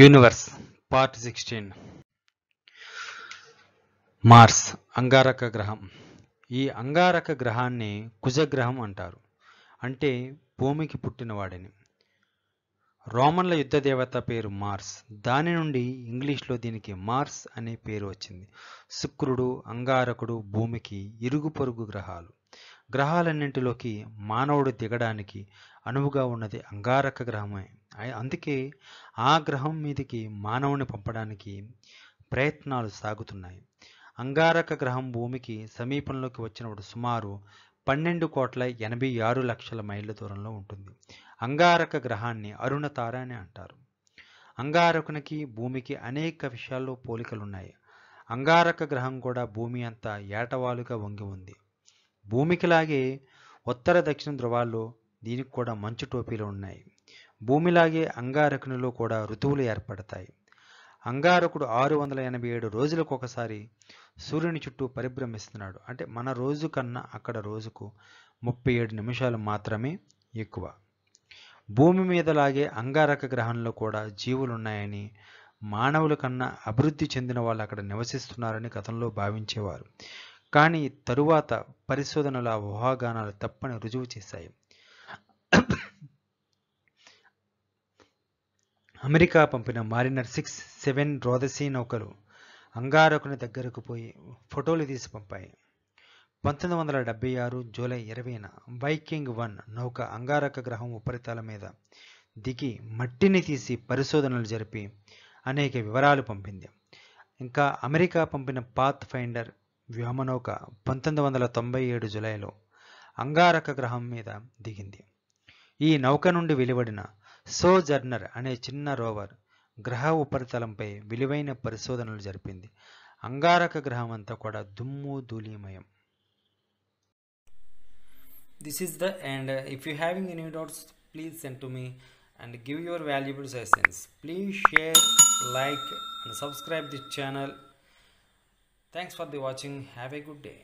universe part sixteen Mars అంగారక గ్రహం ఈ అంగారక గ్రహాన్ని కుజగ్రహం అంటారు అంటే భూమికి పుట్టినవాడని రోమన్ల యుద్ధ దేవత పేరు మార్స్ దాని నుండి ఇంగ్లీష్లో దీనికి మార్స్ అనే పేరు వచ్చింది శుక్రుడు అంగారకుడు భూమికి ఇరుగు పొరుగు గ్రహాలు గ్రహాలన్నింటిలోకి మానవుడు దిగడానికి అనువుగా ఉన్నది అంగారక గ్రహమే అందుకే ఆ గ్రహం మీదకి మానవుని పంపడానికి ప్రయత్నాలు సాగుతున్నాయి అంగారక గ్రహం భూమికి సమీపంలోకి వచ్చినప్పుడు సుమారు పన్నెండు కోట్ల ఎనభై ఆరు లక్షల మైళ్ళ దూరంలో ఉంటుంది అంగారక గ్రహాన్ని అరుణతార అని అంటారు అంగారకునికి భూమికి అనేక విషయాల్లో పోలికలున్నాయి అంగారక గ్రహం కూడా భూమి అంతా ఏటవాలుగా వంగి ఉంది భూమికిలాగే ఉత్తర దక్షిణ ధృవాల్లో దీనికి కూడా మంచు టోపీలు ఉన్నాయి భూమిలాగే అంగారకునిలో కూడా ఋతువులు ఏర్పడతాయి అంగారకుడు ఆరు వందల ఎనభై ఏడు రోజులకు ఒకసారి సూర్యుని చుట్టూ పరిభ్రమిస్తున్నాడు అంటే మన రోజు కన్నా అక్కడ రోజుకు ముప్పై ఏడు నిమిషాలు మాత్రమే ఎక్కువ భూమి మీద లాగే అంగారక గ్రహంలో కూడా ఉన్నాయని మానవుల కన్నా అభివృద్ధి చెందిన వాళ్ళు అక్కడ నివసిస్తున్నారని గతంలో భావించేవారు కానీ తరువాత పరిశోధనల ఊహాగానాలు తప్పని రుజువు చేశాయి అమెరికా పంపిన మారినర్ సిక్స్ సెవెన్ రోదసీ నౌకలు అంగారకుని దగ్గరకు పోయి ఫోటోలు తీసి పంపాయి పంతొమ్మిది వందల డెబ్బై ఆరు జూలై ఇరవైన వైకింగ్ వన్ నౌక అంగారక గ్రహం ఉపరితల మీద దిగి మట్టిని తీసి పరిశోధనలు జరిపి అనేక వివరాలు పంపింది ఇంకా అమెరికా పంపిన పాత్ ఫైండర్ వ్యోమనౌక పంతొమ్మిది వందల తొంభై ఏడు జూలైలో అంగారక గ్రహం మీద దిగింది ఈ నౌక నుండి వెలువడిన సోజర్నర్ అనే చిన్న రోవర్ గ్రహ ఉపరితలంపై విలువైన పరిశోధనలు జరిపింది అంగారక గ్రహం అంతా కూడా దుమ్ము ధూళిమయం this is the and if you having any doubts please send to me and give your valuable suggestions please share like and subscribe this channel thanks for the watching have a good day